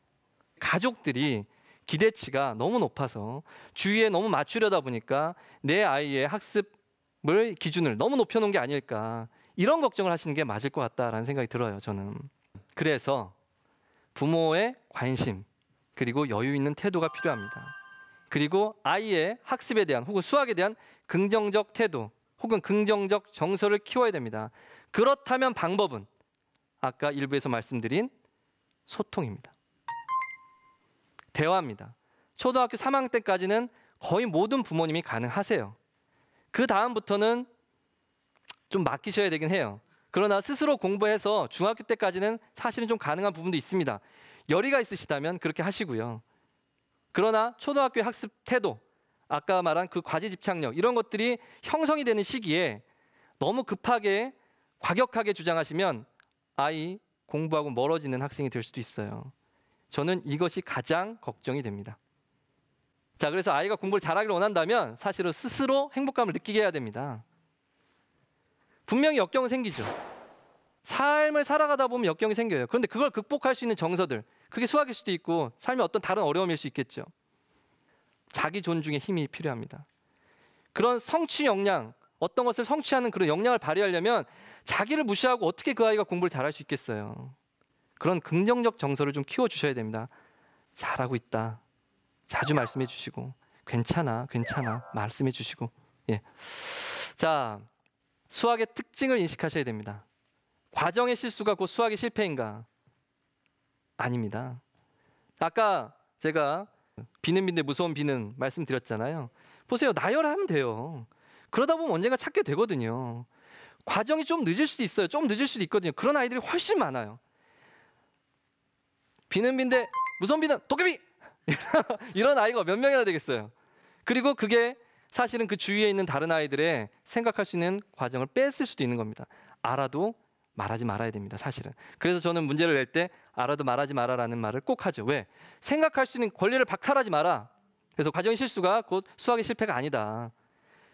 가족들이 기대치가 너무 높아서 주위에 너무 맞추려다 보니까 내 아이의 학습을 기준을 너무 높여놓은 게 아닐까 이런 걱정을 하시는 게 맞을 것 같다라는 생각이 들어요 저는 그래서 부모의 관심 그리고 여유 있는 태도가 필요합니다 그리고 아이의 학습에 대한 혹은 수학에 대한 긍정적 태도 혹은 긍정적 정서를 키워야 됩니다 그렇다면 방법은 아까 일부에서 말씀드린 소통입니다. 대화입니다. 초등학교 3학년 때까지는 거의 모든 부모님이 가능하세요. 그 다음부터는 좀 맡기셔야 되긴 해요. 그러나 스스로 공부해서 중학교 때까지는 사실은 좀 가능한 부분도 있습니다. 열의가 있으시다면 그렇게 하시고요. 그러나 초등학교 학습 태도, 아까 말한 그 과제 집착력 이런 것들이 형성이 되는 시기에 너무 급하게 과격하게 주장하시면 아이 공부하고 멀어지는 학생이 될 수도 있어요. 저는 이것이 가장 걱정이 됩니다. 자, 그래서 아이가 공부를 잘하기를 원한다면 사실은 스스로 행복감을 느끼게 해야 됩니다. 분명히 역경은 생기죠. 삶을 살아가다 보면 역경이 생겨요. 그런데 그걸 극복할 수 있는 정서들, 그게 수학일 수도 있고 삶의 어떤 다른 어려움일 수 있겠죠. 자기 존중의 힘이 필요합니다. 그런 성취 역량, 어떤 것을 성취하는 그런 역량을 발휘하려면 자기를 무시하고 어떻게 그 아이가 공부를 잘할 수 있겠어요. 그런 긍정적 정서를 좀 키워주셔야 됩니다. 잘하고 있다. 자주 말씀해 주시고, 괜찮아, 괜찮아, 말씀해 주시고. 예. 자, 수학의 특징을 인식하셔야 됩니다. 과정의 실수가 곧 수학의 실패인가? 아닙니다. 아까 제가 비는 비 빈데 무서운 비는 말씀드렸잖아요. 보세요. 나열하면 돼요. 그러다 보면 언젠가 찾게 되거든요. 과정이 좀 늦을 수도 있어요. 좀 늦을 수도 있거든요. 그런 아이들이 훨씬 많아요. 비는 비 빈데 무선 비는 도깨비 이런 아이가 몇 명이나 되겠어요. 그리고 그게 사실은 그 주위에 있는 다른 아이들의 생각할 수 있는 과정을 뺏을 수도 있는 겁니다. 알아도 말하지 말아야 됩니다. 사실은. 그래서 저는 문제를 낼 때 알아도 말하지 말아라는 말을 꼭 하죠. 왜? 생각할 수 있는 권리를 박탈하지 마라. 그래서 과정 실수가 곧 수학의 실패가 아니다.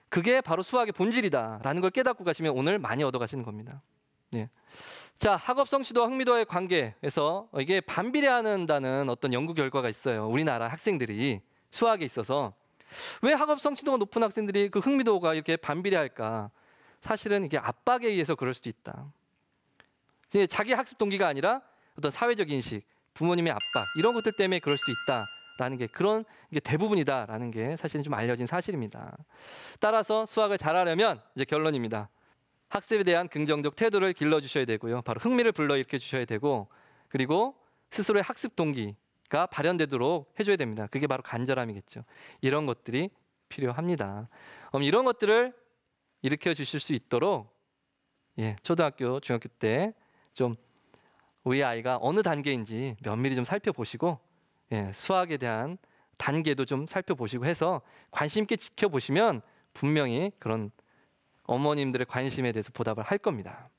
그게 바로 수학의 본질이다라는 걸 깨닫고 가시면 오늘 많이 얻어가시는 겁니다. 예. 자, 학업 성취도와 흥미도의 관계에서 이게 반비례한다는 어떤 연구 결과가 있어요. 우리나라 학생들이 수학에 있어서 왜 학업 성취도가 높은 학생들이 그 흥미도가 이렇게 반비례할까? 사실은 이게 압박에 의해서 그럴 수도 있다. 자기 학습 동기가 아니라 어떤 사회적 인식, 부모님의 압박 이런 것들 때문에 그럴 수도 있다. 라는 게 그런 게 대부분이다라는 게 사실은 좀 알려진 사실입니다. 따라서 수학을 잘하려면 이제 결론입니다. 학습에 대한 긍정적 태도를 길러 주셔야 되고요. 바로 흥미를 불러일으켜 주셔야 되고 그리고 스스로의 학습 동기가 발현되도록 해 줘야 됩니다. 그게 바로 간절함이겠죠. 이런 것들이 필요합니다. 그럼 이런 것들을 일으켜 주실 수 있도록 예, 초등학교, 중학교 때 좀 우리 아이가 어느 단계인지 면밀히 좀 살펴보시고 예, 수학에 대한 단계도 좀 살펴보시고 해서 관심 있게 지켜보시면 분명히 그런 어머님들의 관심에 대해서 보답을 할 겁니다.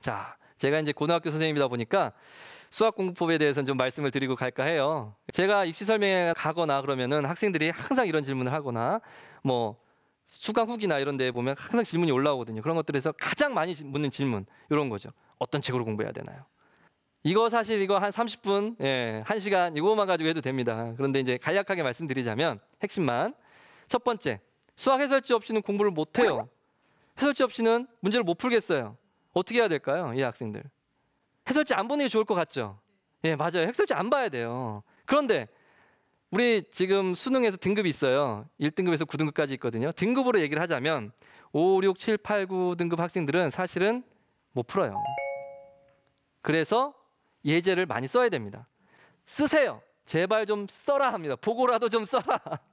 자, 제가 이제 고등학교 선생님이다 보니까 수학 공부법에 대해서좀 말씀을 드리고 갈까 해요. 제가 입시 설명회 가거나 그러면은 학생들이 항상 이런 질문을 하거나 뭐 수강 후기나 이런 데 보면 항상 질문이 올라오거든요. 그런 것들에서 가장 많이 묻는 질문 이런 거죠. 어떤 책으로 공부해야 되나요? 이거 사실 이거 한 30분, 예, 1시간 이거만 가지고 해도 됩니다. 그런데 이제 간략하게 말씀드리자면 핵심만 첫 번째, 수학 해설지 없이는 공부를 못 해요. 해설지 없이는 문제를 못 풀겠어요. 어떻게 해야 될까요? 이 학생들. 해설지 안 보는 게 좋을 것 같죠? 예, 맞아요. 해설지 안 봐야 돼요. 그런데 우리 지금 수능에서 등급이 있어요. 1등급에서 9등급까지 있거든요. 등급으로 얘기를 하자면 5, 6, 7, 8, 9등급 학생들은 사실은 못 풀어요. 그래서 예제를 많이 써야 됩니다. 쓰세요. 제발 좀 써라 합니다. 보고라도 좀 써라.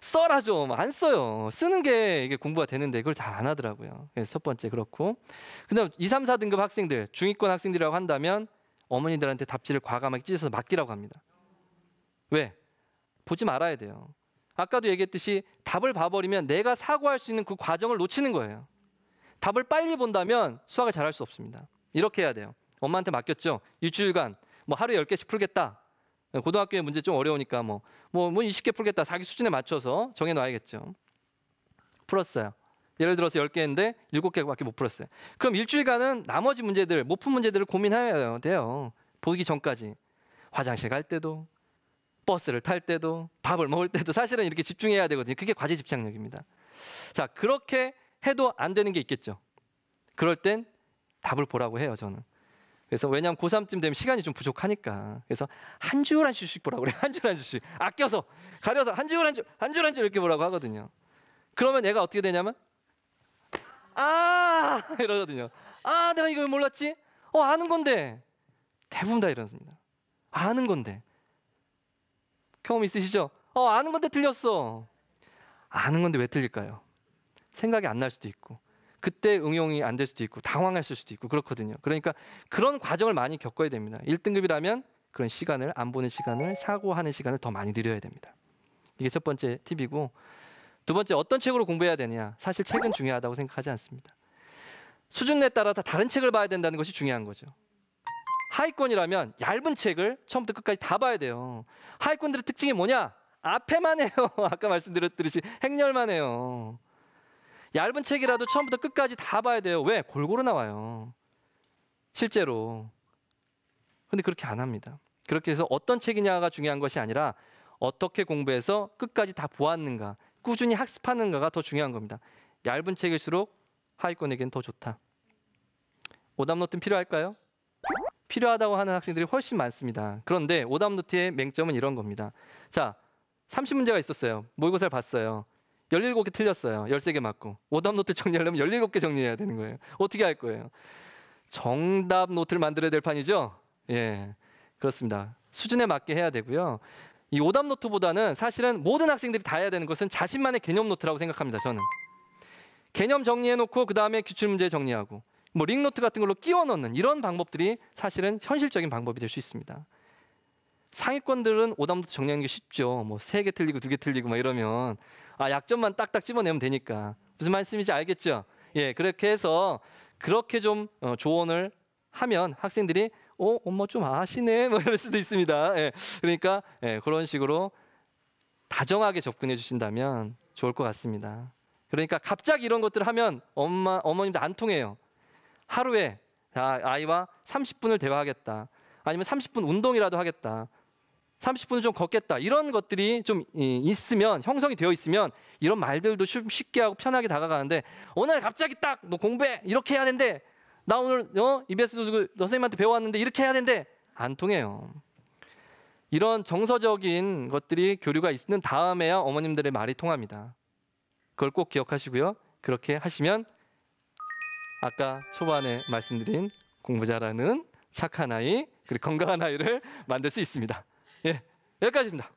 써라 좀 안 써요. 쓰는 게 이게 공부가 되는데 그걸 잘 안 하더라고요. 그래서 첫 번째 그렇고 그다음 2, 3, 4등급 학생들 중위권 학생들이라고 한다면 어머니들한테 답지를 과감하게 찢어서 맡기라고 합니다. 왜? 보지 말아야 돼요. 아까도 얘기했듯이 답을 봐버리면 내가 사고할 수 있는 그 과정을 놓치는 거예요. 답을 빨리 본다면 수학을 잘할 수 없습니다. 이렇게 해야 돼요. 엄마한테 맡겼죠. 일주일간 뭐 하루에 열개씩 풀겠다. 고등학교의 문제 좀 어려우니까 뭐 뭐뭐 20개 뭐, 뭐 풀겠다. 자기 수준에 맞춰서 정해 놔야겠죠. 풀었어요. 예를 들어서 열개인데 일곱 개밖에못 풀었어요. 그럼 일주일간은 나머지 문제들, 못 푼 문제들을 고민해야 돼요. 보기 전까지. 화장실 갈 때도 버스를 탈 때도 밥을 먹을 때도 사실은 이렇게 집중해야 되거든요. 그게 과제 집착력입니다. 자, 그렇게 해도 안 되는 게 있겠죠. 그럴 땐 답을 보라고 해요, 저는. 그래서 왜냐하면 고3쯤 되면 시간이 좀 부족하니까 그래서 한 줄 한 줄씩 보라고 그래 한 줄 한 줄씩 아껴서 가려서 한 줄 한 줄 한 줄 한 줄 이렇게 보라고 하거든요 그러면 얘가 어떻게 되냐면 아 이러거든요 아 내가 이걸 몰랐지 어 아는 건데 대부분 다 이러십니다 아는 건데 경험 있으시죠 어 아는 건데 틀렸어 아는 건데 왜 틀릴까요 생각이 안 날 수도 있고 그때 응용이 안 될 수도 있고 당황했을 수도 있고 그렇거든요. 그러니까 그런 과정을 많이 겪어야 됩니다. 1등급이라면 그런 시간을 안 보는 시간을 사고하는 시간을 더 많이 드려야 됩니다. 이게 첫 번째 팁이고 두 번째 어떤 책으로 공부해야 되냐 사실 책은 중요하다고 생각하지 않습니다. 수준에 따라 다 다른 책을 봐야 된다는 것이 중요한 거죠. 하위권이라면 얇은 책을 처음부터 끝까지 다 봐야 돼요. 하위권들의 특징이 뭐냐? 앞에만 해요. 아까 말씀드렸듯이 행렬만 해요. 얇은 책이라도 처음부터 끝까지 다 봐야 돼요. 왜? 골고루 나와요. 실제로. 근데 그렇게 안 합니다. 그렇게 해서 어떤 책이냐가 중요한 것이 아니라 어떻게 공부해서 끝까지 다 보았는가, 꾸준히 학습하는가가 더 중요한 겁니다. 얇은 책일수록 하위권에겐 더 좋다. 오답노트는 필요할까요? 필요하다고 하는 학생들이 훨씬 많습니다. 그런데 오답노트의 맹점은 이런 겁니다. 자, 30문제가 있었어요. 모의고사를 봤어요. 17개 틀렸어요. 13개 맞고. 오답 노트 정리하려면 17개 정리해야 되는 거예요. 어떻게 할 거예요? 정답 노트를 만들어야 될 판이죠? 예. 그렇습니다. 수준에 맞게 해야 되고요. 이 오답 노트보다는 사실은 모든 학생들이 다 해야 되는 것은 자신만의 개념 노트라고 생각합니다. 저는. 개념 정리해 놓고 그다음에 기출 문제 정리하고 뭐 링노트 같은 걸로 끼워 넣는 이런 방법들이 사실은 현실적인 방법이 될 수 있습니다. 상위권들은 오답 노트 정리하는 게 쉽죠. 뭐 세 개 틀리고 두 개 틀리고 막 이러면 아, 약점만 딱딱 집어내면 되니까. 무슨 말씀인지 알겠죠? 예, 그렇게 해서 그렇게 좀 어, 조언을 하면 학생들이 어, 엄마 좀 아시네? 뭐 이럴 수도 있습니다. 예, 그러니까 예, 그런 식으로 다정하게 접근해 주신다면 좋을 것 같습니다. 그러니까 갑자기 이런 것들 하면 엄마, 어머님도 안 통해요. 하루에 아, 아이와 30분을 대화하겠다. 아니면 30분 운동이라도 하겠다. 30분은 좀 걷겠다. 이런 것들이 좀 있으면 형성이 되어 있으면 이런 말들도 쉽게 하고 편하게 다가가는데 오늘 갑자기 딱 너 공부해 이렇게 해야 된대. 나 오늘 어 EBS 그 선생님한테 배워왔는데 이렇게 해야 된대. 안 통해요. 이런 정서적인 것들이 교류가 있는 다음에야 어머님들의 말이 통합니다. 그걸 꼭 기억하시고요. 그렇게 하시면 아까 초반에 말씀드린 공부 잘하는 착한 아이 그리고 건강한 아이를 만들 수 있습니다. 예, 여기까지입니다.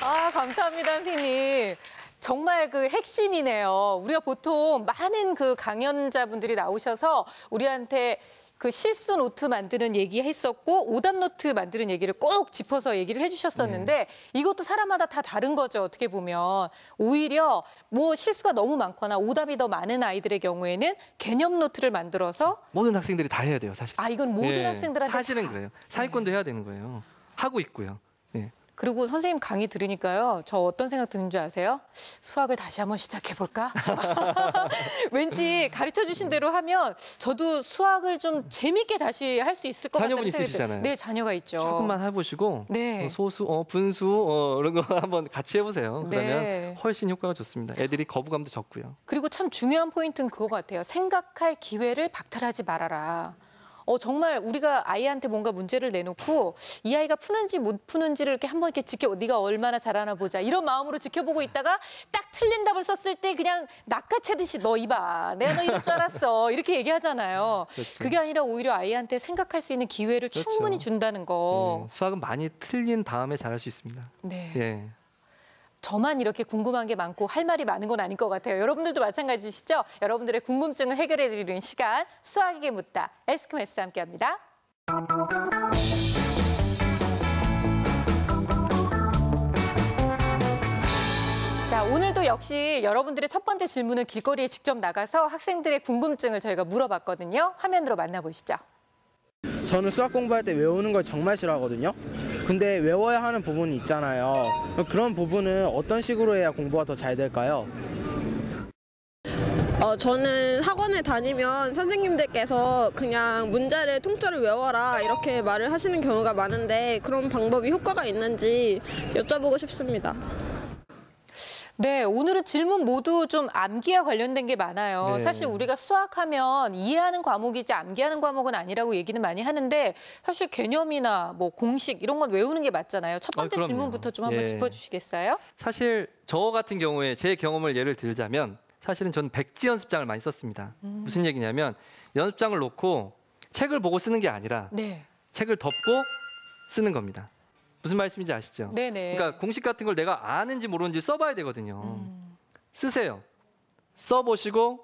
아, 감사합니다, 선생님. 정말 그 핵심이네요. 우리가 보통 많은 그 강연자분들이 나오셔서 우리한테 그 실수 노트 만드는 얘기 했었고 오답 노트 만드는 얘기를 꼭 짚어서 얘기를 해주셨었는데 네. 이것도 사람마다 다 다른 거죠 어떻게 보면 오히려 뭐 실수가 너무 많거나 오답이 더 많은 아이들의 경우에는 개념 노트를 만들어서 모든 학생들이 다 해야 돼요 사실. 아 이건 모든 네. 학생들한테 사실은 다... 그래요. 사회권도 네. 해야 되는 거예요. 하고 있고요. 네. 그리고 선생님 강의 들으니까요. 저 어떤 생각 드는 줄 아세요? 수학을 다시 한번 시작해 볼까? 왠지 가르쳐 주신 대로 하면 저도 수학을 좀 재밌게 다시 할 수 있을 것 같아요. 자녀분 있으시잖아요. 네, 자녀가 있죠. 조금만 해보시고 네. 어, 소수, 어, 분수 어, 이런 거 한번 같이 해보세요. 네. 그러면 네. 훨씬 효과가 좋습니다. 애들이 거부감도 적고요. 그리고 참 중요한 포인트는 그거 같아요. 생각할 기회를 박탈하지 말아라. 어, 정말 우리가 아이한테 뭔가 문제를 내놓고 이 아이가 푸는지 못 푸는지를 이렇게 한번 이렇게 지켜 네가 얼마나 잘하나 보자 이런 마음으로 지켜보고 있다가 딱 틀린 답을 썼을 때 그냥 낚아채듯이 너 이봐 내가 너 이럴 줄 알았어 이렇게 얘기하잖아요. 그렇죠. 그게 아니라 오히려 아이한테 생각할 수 있는 기회를 그렇죠. 충분히 준다는 거. 네, 수학은 많이 틀린 다음에 잘할 수 있습니다. 네. 예. 저만 이렇게 궁금한 게 많고 할 말이 많은 건 아닌 것 같아요. 여러분들도 마찬가지시죠? 여러분들의 궁금증을 해결해드리는 시간 수학에게 묻다 에스크메스 함께합니다. 자, 오늘도 역시 여러분들의 첫 번째 질문은 길거리에 직접 나가서 학생들의 궁금증을 저희가 물어봤거든요. 화면으로 만나보시죠. 저는 수학 공부할 때 외우는 걸 정말 싫어하거든요. 근데 외워야 하는 부분이 있잖아요. 그런 부분은 어떤 식으로 해야 공부가 더 잘 될까요? 어, 저는 학원에 다니면 선생님들께서 그냥 문제를 통째로 외워라 이렇게 말을 하시는 경우가 많은데 그런 방법이 효과가 있는지 여쭤보고 싶습니다. 네, 오늘은 질문 모두 좀 암기와 관련된 게 많아요. 네. 사실 우리가 수학하면 이해하는 과목이지 암기하는 과목은 아니라고 얘기는 많이 하는데 사실 개념이나 뭐 공식 이런 건 외우는 게 맞잖아요. 첫 번째 아, 질문부터 좀 한번 예. 짚어주시겠어요? 사실 저 같은 경우에 제 경험을 예를 들자면 사실은 저는 백지 연습장을 많이 썼습니다. 음. 무슨 얘기냐면 연습장을 놓고 책을 보고 쓰는 게 아니라 네. 책을 덮고 쓰는 겁니다. 무슨 말씀인지 아시죠? 네네. 네. 그러니까 공식 같은 걸 내가 아는지 모르는지 써봐야 되거든요. 음. 쓰세요. 써보시고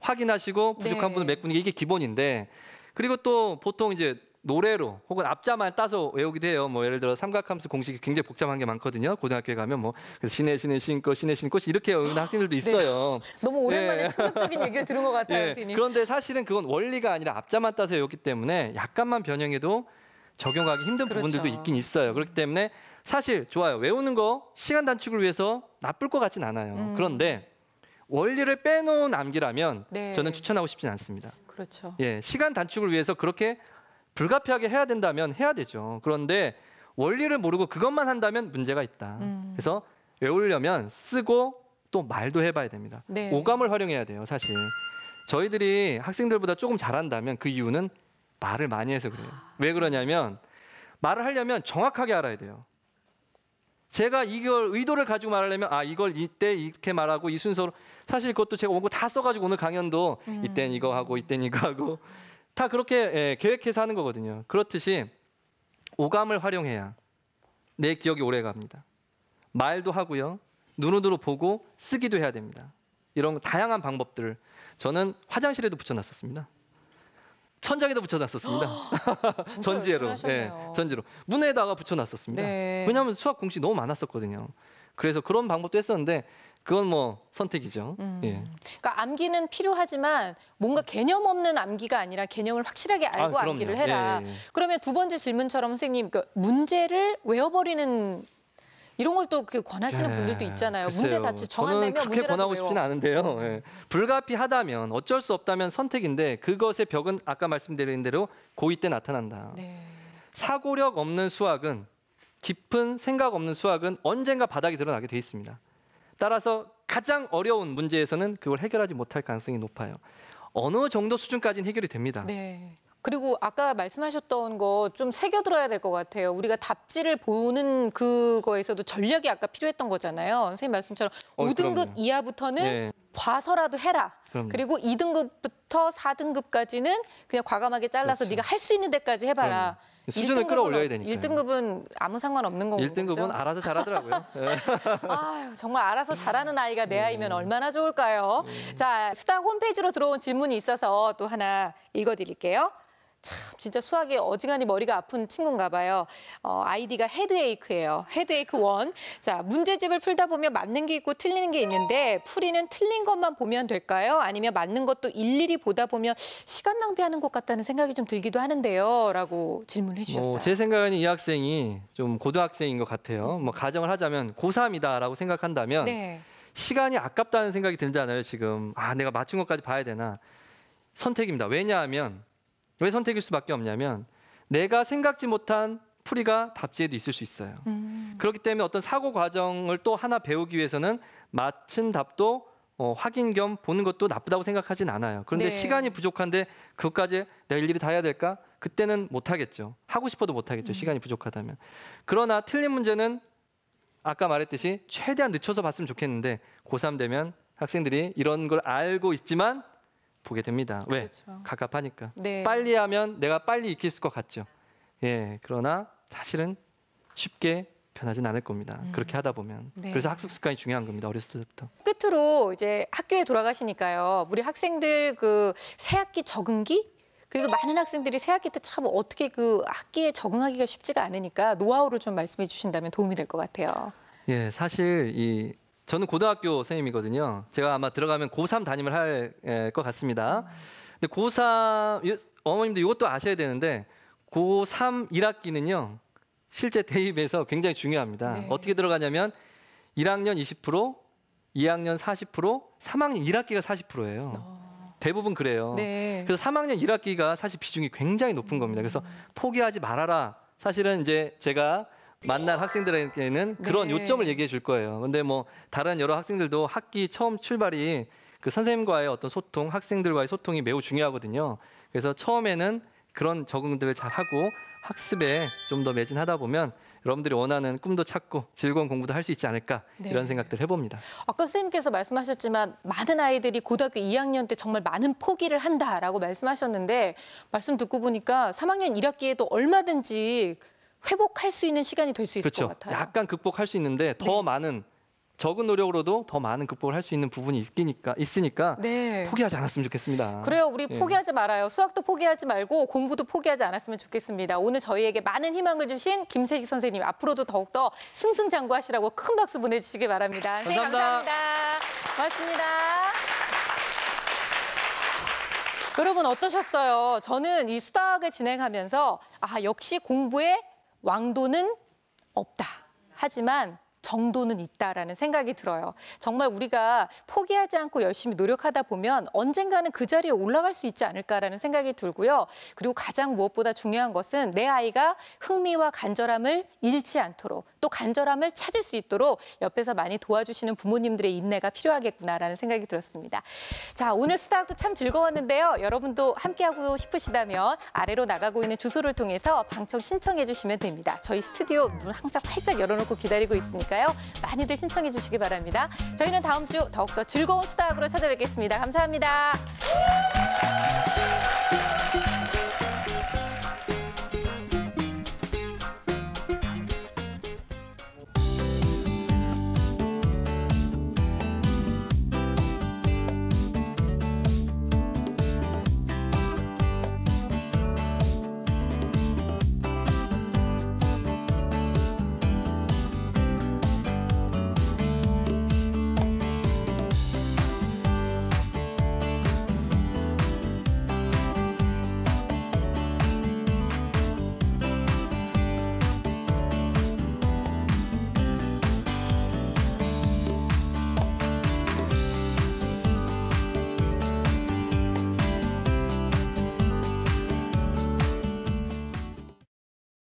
확인하시고 부족한 네. 분은 메꾸는 게 이게 기본인데 그리고 또 보통 이제 노래로 혹은 앞자만 따서 외우기도 해요. 뭐 예를 들어 삼각함수 공식이 굉장히 복잡한 게 많거든요. 고등학교에 가면 뭐 시내 시내 신고 시내 신고 이렇게 외우는 학생들도 네. 있어요. 네. 너무 오랜만에 네. 충격적인 얘기를 들은 것 같아요, 네. 선생님. 그런데 사실은 그건 원리가 아니라 앞자만 따서 외웠기 때문에 약간만 변형해도 적용하기 힘든 그렇죠. 부분들도 있긴 있어요. 그렇기 때문에 사실 좋아요. 외우는 거 시간 단축을 위해서 나쁠 것 같진 않아요. 음. 그런데 원리를 빼놓은 암기라면 네. 저는 추천하고 싶진 않습니다. 그렇죠. 예, 시간 단축을 위해서 그렇게 불가피하게 해야 된다면 해야 되죠. 그런데 원리를 모르고 그것만 한다면 문제가 있다. 음. 그래서 외우려면 쓰고 또 말도 해봐야 됩니다. 네. 오감을 활용해야 돼요, 사실. 저희들이 학생들보다 조금 잘한다면 그 이유는 말을 많이 해서 그래요. 왜 그러냐면 말을 하려면 정확하게 알아야 돼요. 제가 이걸 의도를 가지고 말하려면 아 이걸 이때 이렇게 말하고 이 순서로 사실 그것도 제가 원고 다 써가지고 오늘 강연도 음. 이땐 이거 하고 이땐 이거 하고 다 그렇게 예, 계획해서 하는 거거든요. 그렇듯이 오감을 활용해야 내 기억이 오래 갑니다. 말도 하고요. 눈으로 보고 쓰기도 해야 됩니다. 이런 다양한 방법들을 저는 화장실에도 붙여놨었습니다. 천장에다 붙여놨었습니다. 아, 전지로 예, 네, 전지로. 문에다가 붙여놨었습니다. 네. 왜냐하면 수학 공식 너무 많았었거든요. 그래서 그런 방법도 했었는데 그건 뭐 선택이죠. 음. 예. 그러니까 암기는 필요하지만 뭔가 개념 없는 암기가 아니라 개념을 확실하게 알고 아, 암기를 해라. 예, 예, 예. 그러면 두 번째 질문처럼 선생님 그 문제를 외워버리는 이런 걸 또 그 권하시는 네, 분들도 예, 있잖아요. 글쎄요. 문제 자체 정안 내면 그렇게 문제라도 권하고 싶지는 않은데요. 네. 불가피하다면 어쩔 수 없다면 선택인데 그것의 벽은 아까 말씀드린 대로 고이 때 나타난다. 네. 사고력 없는 수학은 깊은 생각 없는 수학은 언젠가 바닥이 드러나게 돼 있습니다. 따라서 가장 어려운 문제에서는 그걸 해결하지 못할 가능성이 높아요. 어느 정도 수준까지는 해결이 됩니다. 네. 그리고 아까 말씀하셨던 거 좀 새겨들어야 될 것 같아요. 우리가 답지를 보는 그거에서도 전략이 아까 필요했던 거잖아요. 선생님 말씀처럼 어, 5등급 그럼요. 이하부터는 예. 봐서라도 해라. 그럼요. 그리고 2등급부터 4등급까지는 그냥 과감하게 잘라서 그렇죠. 네가 할 수 있는 데까지 해봐라. 그럼요. 수준을 끌어올려야 되니까. 1등급은 아무 상관없는 거죠. 1등급은 그렇죠? 알아서 잘하더라고요. 예. 아유, 정말 알아서 잘하는 아이가 내 음. 아이면 음. 얼마나 좋을까요? 음. 자, 수다 홈페이지로 들어온 질문이 있어서 또 하나 읽어드릴게요. 참 진짜 수학이 어지간히 머리가 아픈 친구인가 봐요. 어, 아이디가 헤드에이크예요. 헤드에이크 원. 자, 문제집을 풀다 보면 맞는 게 있고 틀리는 게 있는데 풀이는 틀린 것만 보면 될까요? 아니면 맞는 것도 일일이 보다 보면 시간 낭비하는 것 같다는 생각이 좀 들기도 하는데요. 라고 질문해 주셨어요. 뭐, 제 생각에는 이 학생이 좀 고등학생인 것 같아요. 뭐 가정을 하자면 고3이다라고 생각한다면 네. 시간이 아깝다는 생각이 들잖아요, 지금. 아, 내가 맞춘 것까지 봐야 되나. 선택입니다. 왜냐하면 왜 선택일 수밖에 없냐면 내가 생각지 못한 풀이가 답지에도 있을 수 있어요. 음. 그렇기 때문에 어떤 사고 과정을 또 하나 배우기 위해서는 맞힌 답도 어, 확인 겸 보는 것도 나쁘다고 생각하진 않아요. 그런데 네. 시간이 부족한데 그것까지 내가 일일이 다 해야 될까? 그때는 못 하겠죠. 하고 싶어도 못 하겠죠. 음. 시간이 부족하다면. 그러나 틀린 문제는 아까 말했듯이 최대한 늦춰서 봤으면 좋겠는데 고3 되면 학생들이 이런 걸 알고 있지만 보게 됩니다. 왜? 그렇죠. 갑갑하니까. 네. 빨리 하면 내가 빨리 익힐 것 같죠. 예, 그러나 사실은 쉽게 변하진 않을 겁니다. 음. 그렇게 하다 보면. 네. 그래서 학습 습관이 중요한 겁니다. 어렸을 때부터. 끝으로 이제 학교에 돌아가시니까요. 우리 학생들 그 새학기 적응기 그리고 많은 학생들이 새학기 때 참 어떻게 그 학기에 적응하기가 쉽지가 않으니까 노하우를 좀 말씀해 주신다면 도움이 될 것 같아요. 예, 사실 이 저는 고등학교 선생님이거든요. 제가 아마 들어가면 고3 담임을 할것 예, 같습니다. 근데 고3 어머님들 이것도 아셔야 되는데 고3 1학기는요. 실제 대입에서 굉장히 중요합니다. 네. 어떻게 들어가냐면 1학년 20%, 2학년 40%, 3학년 1학기가 40%예요. 어... 대부분 그래요. 네. 그래서 3학년 1학기가 사실 비중이 굉장히 높은 겁니다. 그래서 포기하지 말아라. 사실은 이제 제가 만날 학생들에게는 네. 그런 네. 요점을 얘기해 줄 거예요. 근데 뭐 다른 여러 학생들도 학기 처음 출발이 그 선생님과의 어떤 소통, 학생들과의 소통이 매우 중요하거든요. 그래서 처음에는 그런 적응들을 잘 하고 학습에 좀 더 매진하다 보면 여러분들이 원하는 꿈도 찾고 즐거운 공부도 할 수 있지 않을까 네. 이런 생각들 해봅니다. 아까 선생님께서 말씀하셨지만 많은 아이들이 고등학교 2학년 때 정말 많은 포기를 한다라고 말씀하셨는데 말씀 듣고 보니까 3학년 1학기에도 얼마든지 회복할 수 있는 시간이 될 수 있을 그렇죠. 것 같아요. 약간 극복할 수 있는데 더 네. 많은 적은 노력으로도 더 많은 극복을 할 수 있는 부분이 있으니까, 있으니까 네. 포기하지 않았으면 좋겠습니다. 그래요. 우리 예. 포기하지 예. 말아요. 수학도 포기하지 말고 공부도 포기하지 않았으면 좋겠습니다. 오늘 저희에게 많은 희망을 주신 김세식 선생님 앞으로도 더욱더 승승장구하시라고 큰 박수 보내주시기 바랍니다. 감사합니다. 선생님 감사합니다. 고맙습니다. 여러분 어떠셨어요? 저는 이 수학을 진행하면서 아 역시 공부에 왕도는 없다. 하지만 정도는 있다라는 생각이 들어요. 정말 우리가 포기하지 않고 열심히 노력하다 보면 언젠가는 그 자리에 올라갈 수 있지 않을까라는 생각이 들고요. 그리고 가장 무엇보다 중요한 것은 내 아이가 흥미와 간절함을 잃지 않도록 또 간절함을 찾을 수 있도록 옆에서 많이 도와주시는 부모님들의 인내가 필요하겠구나라는 생각이 들었습니다. 자, 오늘 수다학도 참 즐거웠는데요. 여러분도 함께하고 싶으시다면 아래로 나가고 있는 주소를 통해서 방청 신청해 주시면 됩니다. 저희 스튜디오 문 항상 활짝 열어놓고 기다리고 있으니까요. 많이들 신청해 주시기 바랍니다. 저희는 다음 주 더욱더 즐거운 수다학으로 찾아뵙겠습니다. 감사합니다.